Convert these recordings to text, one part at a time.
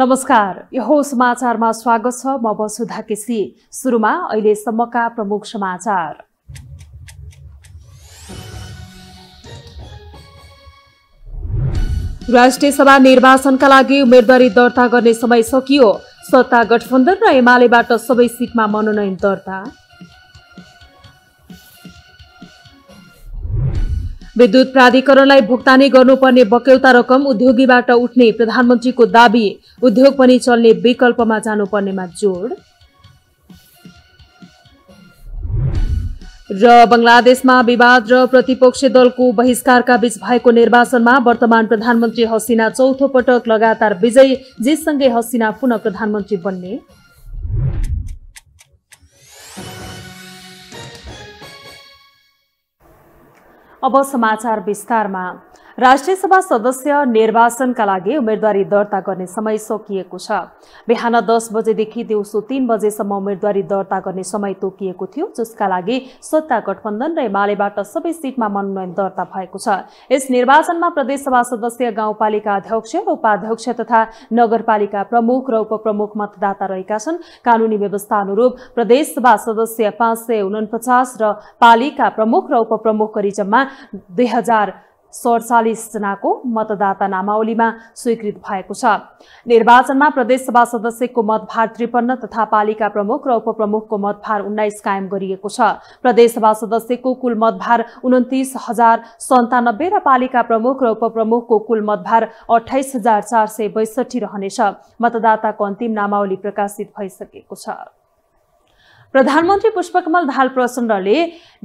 नमस्कार यो समाचारमा स्वागत छ म वसुधा केसी सुरुमा अहिलेसम्मका प्रमुख समाचार राष्ट्रिय सभा निर्वाचनका लागि उम्मेदवारी दर्ता गर्ने समय सकियो सत्ता गठबन्धन र एमालेबाट सबै सिटमा मनोनयन दर्ता विद्युत प्राधिकरणलाई भुक्तानी गर्नुपर्ने बक्यौता रकम उद्योगीबाट उठ्ने प्रधानमन्त्रीको दावी उद्योग पनि चल्ने विकल्पमा जानुपर्नेमा जोड र बङ्गलादेशमा विवाद र प्रतिपक्षी दलको बहिष्कारका बीच भएको निर्वाचनमा वर्तमान प्रधानमन्त्री हसिना चौथो पटक लगातार विजयी जेसँगै हसिना पुनः प्रधानमन्त्री बन्ने अब समाचार विस्तारमा राष्ट्रिय सभा सदस्य निर्वाचनका लागि उम्मेद्वारी दर्ता गर्ने समय सकिएको छ बिहान दस बजेदेखि दिउँसो तीन बजेसम्म उम्मेद्वारी दर्ता गर्ने समय तोकिएको थियो जसका लागि सत्ता गठबन्धन र एमालेबाट सबै सिटमा मनोनयन दर्ता भएको छ यस निर्वाचनमा प्रदेशसभा सदस्य गाउँपालिका अध्यक्ष र उपाध्यक्ष तथा नगरपालिका प्रमुख र उपप्रमुख मतदाता रहेका छन् कानुनी व्यवस्था अनुरूप प्रदेशसभा सदस्य पाँच सय उनपचास र पालिका प्रमुख र उपप्रमुख गरी जम्मा दुई हजार सडचालिसजनाको मतदाता नामावलीमा स्वीकृत भएको छ निर्वाचनमा प्रदेशसभा सदस्यको मतभार त्रिपन्न तथा पालिका प्रमुख र उपप्रमुखको मतभार उन्नाइस कायम गरिएको छ प्रदेशसभा सदस्यको कुल मतभार उन्तिस हजार सन्तानब्बे र पालिका प्रमुख र उपप्रमुखको कुल मतभार अठाइस हजार चार सय बैसठी रहनेछ मतदाताको अन्तिम नामावली प्रकाशित भइसकेको छ प्रधानमन्त्री पुष्पकमल दाहाल प्रचण्डले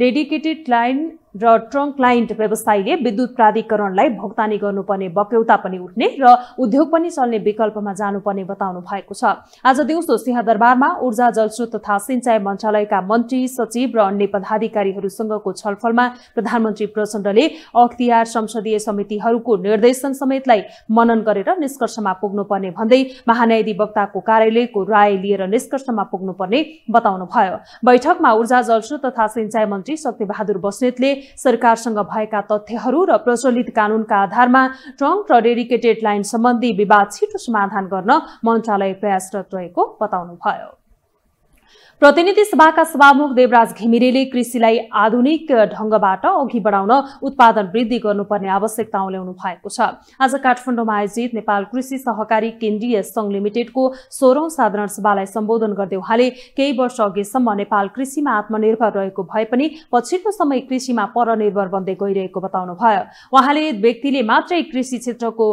डेडिकेटेड लाइन र ट्रङ्क लाइन व्यवसायीले विद्युत प्राधिकरणलाई भुक्तानी गर्नुपर्ने बक्यौता पनि उठ्ने र उद्योग पनि चल्ने विकल्पमा जानुपर्ने बताउनु भएको छ आज दिउँसो सिंहदरबारमा ऊर्जा जलस्रोत तथा सिंचाई मन्त्रालयका मन्त्री सचिव र अन्य पदाधिकारीहरूसँगको छलफलमा प्रधानमन्त्री प्रचण्डले अख्तियार संसदीय समितिहरूको निर्देशन समेतलाई मनन गरेर निष्कर्षमा पुग्नुपर्ने भन्दै महान्यायाधिवक्ताको कार्यालयको राय लिएर निष्कर्षमा पुग्नुपर्ने बताउनुभयो बैठकमा ऊर्जा जलस्रोत तथा सिंचाई मन्त्री शक्तिबहादुर बस्नेतले सरकारसँग भएका तथ्यहरू र प्रचलित कानूनका आधारमा ट्रङ्क र डेडिकेटेड लाइन सम्बन्धी विवाद छिटो समाधान गर्न मन्त्रालय प्रयासरत रहेको बताउनुभयो प्रतिनिधि सभाका सभामुख देवराज घिमिरेले कृषिलाई आधुनिक ढंगबाट अघि बढाउन उत्पादन वृद्धि गर्नुपर्ने आवश्यकता औल्याउनु भएको छ आज काठमाडौँमा आयोजित नेपाल कृषि सहकारी केन्द्रीय सङ्घ लिमिटेडको सोह्रौं साधारण सभालाई सम्बोधन गर्दै उहाँले केही वर्ष अघिसम्म नेपाल कृषिमा आत्मनिर्भर रहेको भए पनि पछिल्लो समय कृषिमा परनिर्भर बन्दै गइरहेको भयो उहाँले व्यक्तिले मात्रै कृषि क्षेत्रको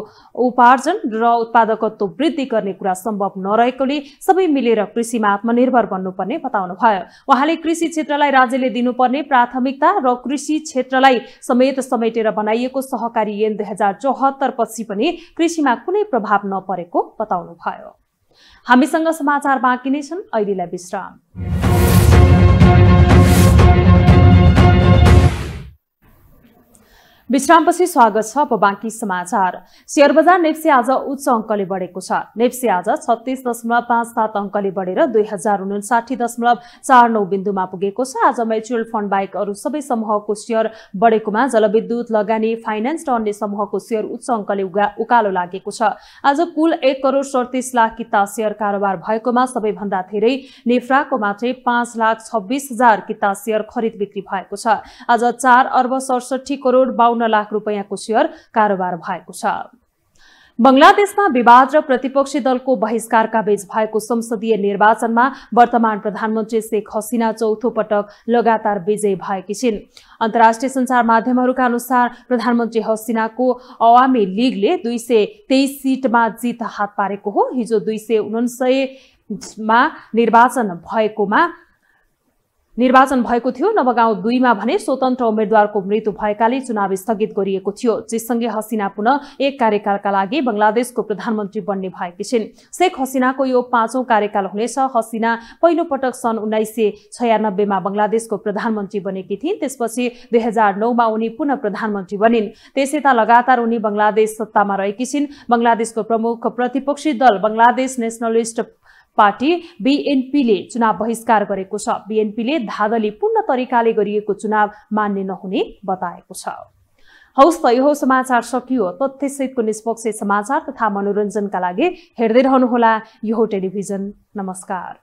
उपार्जन र उत्पादकत्व वृद्धि गर्ने कुरा सम्भव नरहेकोले सबै मिलेर कृषिमा आत्मनिर्भर बताउनु बताउनुभयो उहाँले कृषि क्षेत्रलाई राज्यले दिनुपर्ने प्राथमिकता र कृषि क्षेत्रलाई समेत समेटेर बनाइएको सहकारी ऐन दुई हजार चौहत्तर पछि पनि कृषिमा कुनै प्रभाव नपरेको बताउनुभयो हामीसँग समाचार बाँकी नै छन् अहिलेलाई विश्राम विश्रामपछि स्वागत छ अब बाँकी समाचार शेयर बजार नेप्से आज उच्च अङ्कले बढेको छ नेप्से आज छत्तिस दशमलव पाँच सात अङ्कले बढेर दुई हजार उन्साठी दशमलव चार नौ बिन्दुमा पुगेको छ आज म्युचुअल फन्ड बाहेक अरू सबै समूहको सेयर बढेकोमा जलविद्युत लगानी फाइनेन्स र अन्य समूहको सेयर उच्च अङ्कले उकालो लागेको छ आज कुल एक करोड सडतिस लाख किता सेयर कारोबार भएकोमा सबैभन्दा धेरै नेफ्राको मात्रै पाँच लाख छब्बिस हजार किता सेयर खरिद बिक्री भएको छ आज चार अर्ब सडसठी करोड बाहन्न लाख रुपियाँको सेयर कारोबार भएको छ बङ्गलादेशमा विवाद र प्रतिपक्षी दलको बहिष्कारका बीच भएको संसदीय निर्वाचनमा वर्तमान प्रधानमन्त्री शेख हसिना चौथो पटक लगातार विजयी भएकी छिन् अन्तर्राष्ट्रिय सञ्चार माध्यमहरूका अनुसार प्रधानमन्त्री हसिनाको अवामी लिगले दुई सय तेइस सिटमा जित हात पारेको हो हिजो दुई सय उनासयमा निर्वाचन भएकोमा निर्वाचन भएको थियो नवगाउँ दुईमा भने स्वतन्त्र उम्मेद्वारको मृत्यु भएकाले चुनाव स्थगित गरिएको थियो जेसँगै हसिना पुनः एक कार्यकालका लागि बङ्गलादेशको प्रधानमन्त्री बन्ने भएकी छिन् शेख हसिनाको यो पाँचौं कार्यकाल हुनेछ हसिना पहिलो पटक सन् उन्नाइस सय छयानब्बेमा बङ्गलादेशको प्रधानमन्त्री बनेकी थिइन् त्यसपछि दुई हजार नौमा उनी पुनः प्रधानमन्त्री बनिन् त्यसैता लगातार उनी बङ्गलादेश सत्तामा रहेकी छिन् बङ्गलादेशको प्रमुख प्रतिपक्षी दल बङ्गलादेश नेसनलिस्ट पार्टी बिएनपीले चुनाव बहिष्कार गरेको छ बिएनपीले धादली पूर्ण तरिकाले गरिएको चुनाव मान्ने नहुने बताएको छ हौस् त यो समाचार सकियो तथ्यसहितको निष्पक्ष समाचार तथा मनोरञ्जनका लागि हेर्दै रहनुहोला यो टेलिभिजन नमस्कार